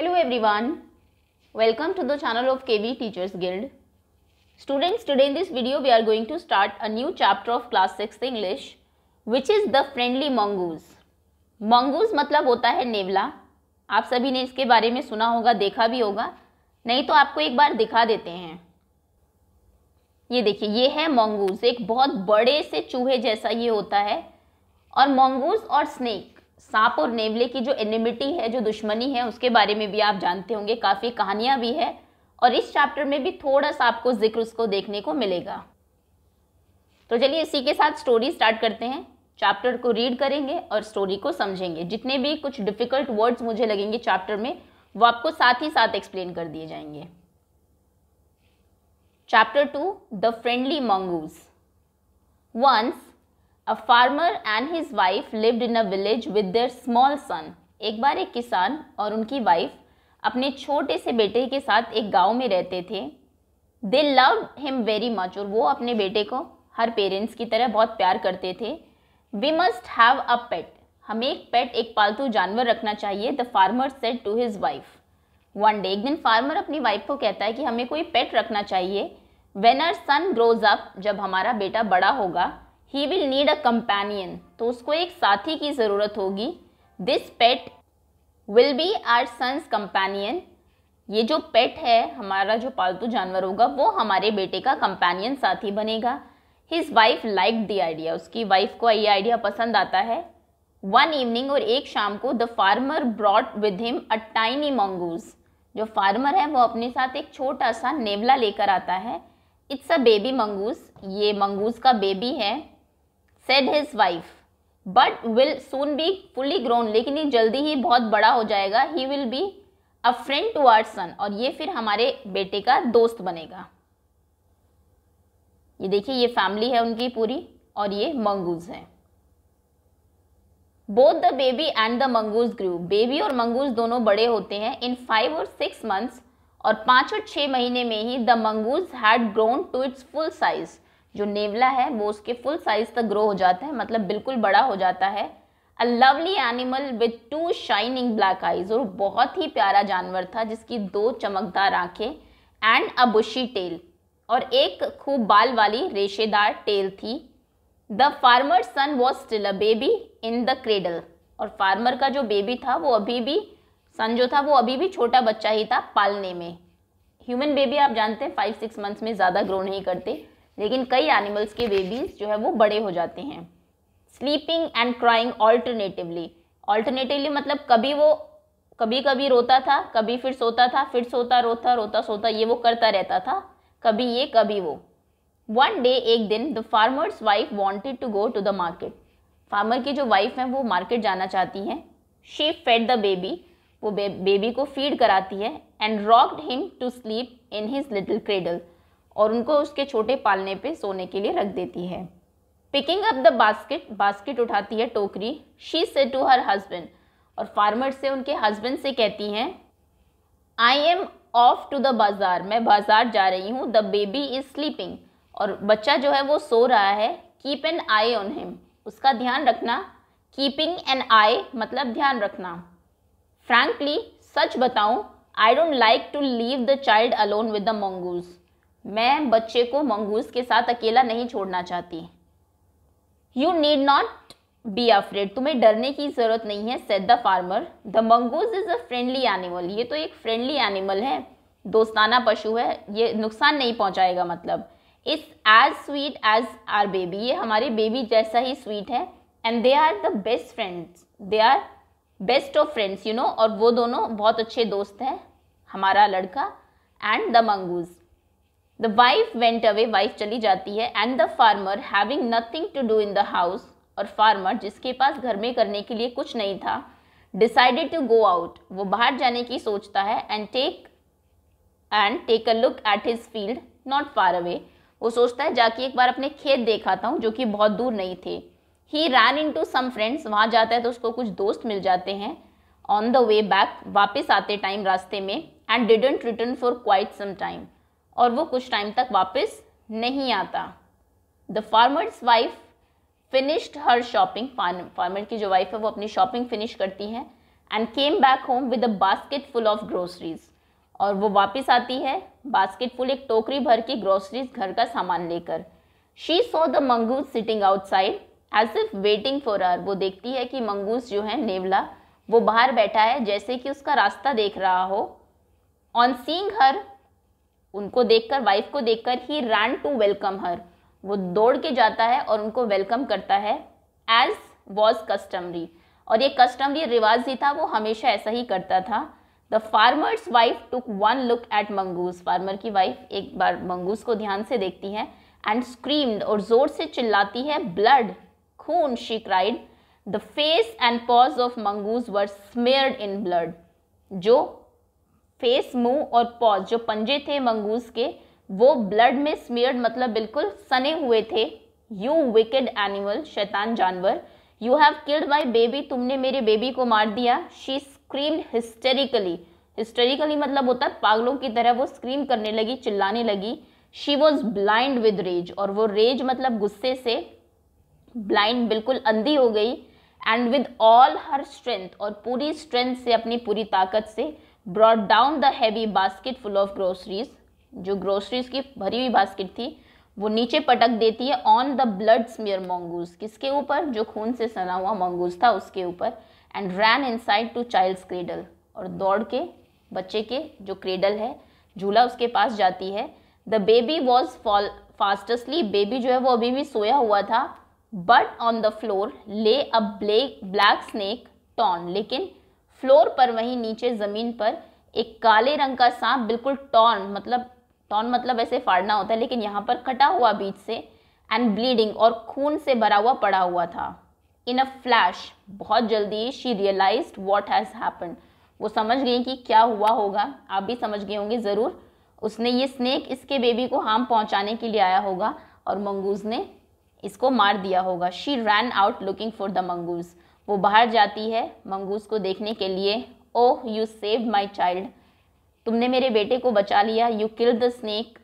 Hello everyone welcome to the channel of KV teachers guild students today in this video we are going to start a new chapter of class six English which is the friendly mongoose mongoose मतलब होता है नेवला आप सभी ने इसके बारे में सुना होगा देखा भी होगा नहीं तो आपको एक बार दिखा देते हैं ये देखिए ये है मंगूज एक बहुत बड़े से चूहे जैसा ये होता है और मंगूज और स्नेक सांप और नेवले की जो एनिमिटी है जो दुश्मनी है उसके बारे में भी आप जानते होंगे काफ़ी कहानियाँ भी है और इस चैप्टर में भी थोड़ा सा आपको जिक्र उसको देखने को मिलेगा तो चलिए इसी के साथ स्टोरी स्टार्ट करते हैं चैप्टर को रीड करेंगे और स्टोरी को समझेंगे जितने भी कुछ डिफ़िकल्ट वर्ड्स मुझे लगेंगे चैप्टर में वो आपको साथ ही साथ एक्सप्लेन कर दिए जाएंगे chapter two the friendly mongoose once A farmer and his wife lived in a village with their small son. एक बार एक किसान और उनकी वाइफ अपने छोटे से बेटे के साथ एक गांव में रहते थे they love him very much और वो अपने बेटे को हर पेरेंट्स की तरह बहुत प्यार करते थे we must have a pet हमें एक पेट एक पालतू जानवर रखना चाहिए the farmer said to his wife one day एक दिन फार्मर अपनी वाइफ को कहता है कि हमें कोई पेट रखना चाहिए when our son grows up जब हमारा बेटा बड़ा होगा he will need a companion तो उसको एक साथी की ज़रूरत होगी this pet will be our son's companion ये जो पेट है हमारा जो पालतू जानवर होगा वो हमारे बेटे का कंपेनियन साथी बनेगा his wife like the idea उसकी वाइफ को ये आइडिया पसंद आता है वन इवनिंग और एक शाम को the farmer brought with him a tiny mongoose जो फार्मर है वो अपने साथ एक छोटा सा नेवला लेकर आता है इट्स अ बेबी मंगूस ये मंगूज का बेबी है said his wife but will soon be fully grown लेकिन ये जल्दी ही बहुत बड़ा हो जाएगा he will be a friend to our son और ये फिर हमारे बेटे का दोस्त बनेगा ये देखिए ये फैमिली है उनकी पूरी और ये मंगूज है both the baby and the mongoose grew baby और मंगूज दोनों बड़े होते हैं इन फाइव और सिक्स मंथ्स और पाँच और छः महीने में ही the mongoose had grown to its full size जो नेवला है वो उसके फुल साइज तक ग्रो हो जाता है मतलब बिल्कुल बड़ा हो जाता है a lovely animal with two shining black eyes और बहुत ही प्यारा जानवर था जिसकी दो चमकदार आंखें एंड अ बुशी टेल और एक खूब बाल वाली रेशेदार टेल थी the farmer son was still a baby in the cradle और फार्मर का जो बेबी था वो अभी भी सन जो था वो अभी भी छोटा बच्चा ही था पालने में ह्यूमन बेबी आप जानते हैं फाइव सिक्स मंथ्स में ज़्यादा ग्रो नहीं करते लेकिन कई एनिमल्स के बेबीज जो है वो बड़े हो जाते हैं sleeping and crying alternatively alternatively मतलब कभी वो कभी कभी रोता था कभी फिर सोता था फिर सोता रोता रोता सोता ये वो करता रहता था कभी ये कभी वो वन डे एक दिन the farmer's wife wanted to go to the market farmer की जो वाइफ है वो मार्केट जाना चाहती है शी फेड द बेबी वो बे, बेबी को फीड कराती है and rocked him to sleep in his little cradle और उनको उसके छोटे पालने पे सोने के लिए रख देती है picking up the basket basket उठाती है टोकरी she said to her husband और फार्मर से उनके हस्बैंड से कहती हैं I am off to the बाज़ार मैं बाज़ार जा रही हूँ द बेबी इज़ स्लीपिंग और बच्चा जो है वो सो रहा है keep an eye on him उसका ध्यान रखना कीपिंग एन आई मतलब ध्यान रखना फ्रैंकली सच बताऊँ I don't like to leave the child alone with the mongoose मैं बच्चे को मंगूस के साथ अकेला नहीं छोड़ना चाहती you need not be afraid तुम्हें डरने की जरूरत नहीं है said the farmer the mongoose is a friendly animal ये तो एक फ्रेंडली एनिमल है दोस्ताना पशु है ये नुकसान नहीं पहुंचाएगा मतलब it's as sweet as our baby ये हमारे बेबी जैसा ही स्वीट है and they are the best friends they are best of friends you know और वो दोनों बहुत अच्छे दोस्त हैं हमारा लड़का and the mongoose the wife went away wife चली जाती है and the farmer having nothing to do in the house और फार्मर जिसके पास घर में करने के लिए कुछ नहीं था डिसाइडेड टू गो आउट वो बाहर जाने की सोचता है and take and take a look at his field not far away वो सोचता है जाके एक बार अपने खेत देखाता हूँ जो कि बहुत दूर नहीं थे ही रैन इन टू सम फ्रेंड्स वहाँ जाता है तो उसको कुछ दोस्त मिल जाते हैं ऑन द वे बैक वापस आते टाइम रास्ते में and didn't return for quite some time और वो कुछ टाइम तक वापस नहीं आता the farmer's wife finished her shopping farmer की जो वाइफ है वो अपनी शॉपिंग फिनिश करती है and came back home with a basket full of groceries और वो वापस आती है बास्केट फुल एक टोकरी भर की ग्रोसरीज घर का सामान लेकर she saw the mongoose sitting outside as if waiting for her वो देखती है कि मंगूस जो है नेवला वो बाहर बैठा है जैसे कि उसका रास्ता देख रहा हो ऑन सींग हर उनको देखकर वाइफ को देखकर ही रैन टू वेलकम हर वो दौड़ के जाता है और उनको वेलकम करता है एज वॉज कस्टमरी और ये कस्टमरी रिवाज ही था वो हमेशा ऐसा ही करता था the farmer's wife took one look at mongoose farmer की वाइफ एक बार मंगूस को ध्यान से देखती है एंड स्क्रीम्ड और जोर से चिल्लाती है ब्लड खून she cried the face and paws of mongoose were smeared in blood जो फेस मुंह और पॉज जो पंजे थे मंगूस के वो ब्लड में स्मियर्ड मतलब बिल्कुल सने हुए थे यू विकेड एनिमल शैतान जानवर you have killed my baby तुमने मेरे बेबी को मार दिया शी स्क्रीम हिस्टेरिकली हिस्टेरिकली मतलब होता है पागलों की तरह वो स्क्रीम करने लगी चिल्लाने लगी she was blind with rage और वो रेज मतलब गुस्से से ब्लाइंड बिल्कुल अंधी हो गई and with all her strength और पूरी स्ट्रेंथ से अपनी पूरी ताकत से brought down the heavy basket full of groceries जो ग्रोसरीज की भरी हुई बास्केट थी वो नीचे पटक देती है on the blood smear mongoose किसके ऊपर जो खून से सना हुआ मोंगूज था उसके ऊपर and ran inside to child's cradle और दौड़ के बच्चे के जो क्रेडल है झूला उसके पास जाती है the baby was fall fast asleep baby जो है वो अभी भी सोया हुआ था but on the floor lay a black black snake torn लेकिन फ्लोर पर वहीं नीचे ज़मीन पर एक काले रंग का सांप बिल्कुल टॉर्न मतलब टॉर्न मतलब ऐसे फाड़ना होता है लेकिन यहाँ पर कटा हुआ बीच से एंड ब्लीडिंग और खून से भरा हुआ पड़ा हुआ था इन अ फ्लैश बहुत जल्दी she realise what has happen वो समझ गई कि क्या हुआ होगा आप भी समझ गए होंगे ज़रूर उसने ये स्नेक इसके बेबी को हार्म पहुंचाने के लिए आया होगा और मंगूज ने इसको मार दिया होगा she ran out looking for the mongoose वो बाहर जाती है मंगूस को देखने के लिए oh you save my child तुमने मेरे बेटे को बचा लिया यू किल द स्नेक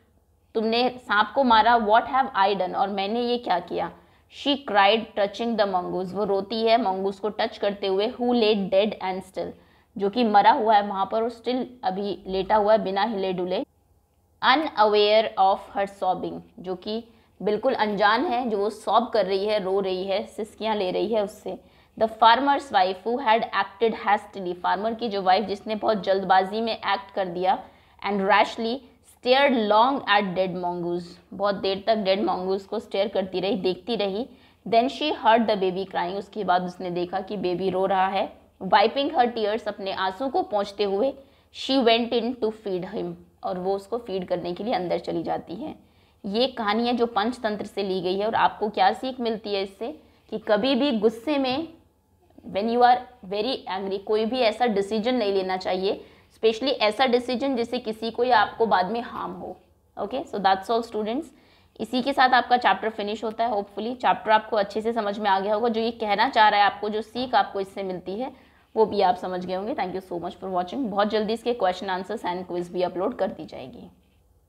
तुमने सांप को मारा वॉट हैव आई डन और मैंने ये क्या किया she cried touching the mongoose वो रोती है मंगूस को टच करते हुए हु ले डेड एंड स्टिल जो कि मरा हुआ है वहाँ पर और स्टिल अभी लेटा हुआ है बिना हिले डुले अवेयर ऑफ हर सॉबिंग जो कि बिल्कुल अनजान है जो वो सॉब कर रही है रो रही है सिस्कियाँ ले रही है उससे the farmer's wife who had acted hastily farmer की जो वाइफ जिसने बहुत जल्दबाजी में एक्ट कर दिया and rashly stare long at dead mongoose बहुत देर तक डेड मोंगूज को स्टेयर करती रही देखती रही then she heard the baby crying उसके बाद उसने देखा कि बेबी रो रहा है वाइपिंग हर टीयर्स अपने आंसू को पहुँचते हुए she went into feed him और वो उसको फीड करने के लिए अंदर चली जाती हैं ये कहानी है जो पंचतंत्र से ली गई है और आपको क्या सीख मिलती है इससे कि कभी भी गुस्से में when you are very angry कोई भी ऐसा डिसीजन नहीं लेना चाहिए स्पेशली ऐसा डिसीजन जिससे किसी को या आपको बाद में हार्म हो okay so that's all students इसी के साथ आपका चैप्टर फिनिश होता है होपफुली चैप्टर आपको अच्छे से समझ में आ गया होगा जो ये कहना चाह रहा है आपको जो सीख आपको इससे मिलती है वो भी आप समझ गए होंगे thank you so much for watching बहुत जल्दी इसके क्वेश्चन आंसर्स एंड क्विज भी अपलोड कर दी जाएगी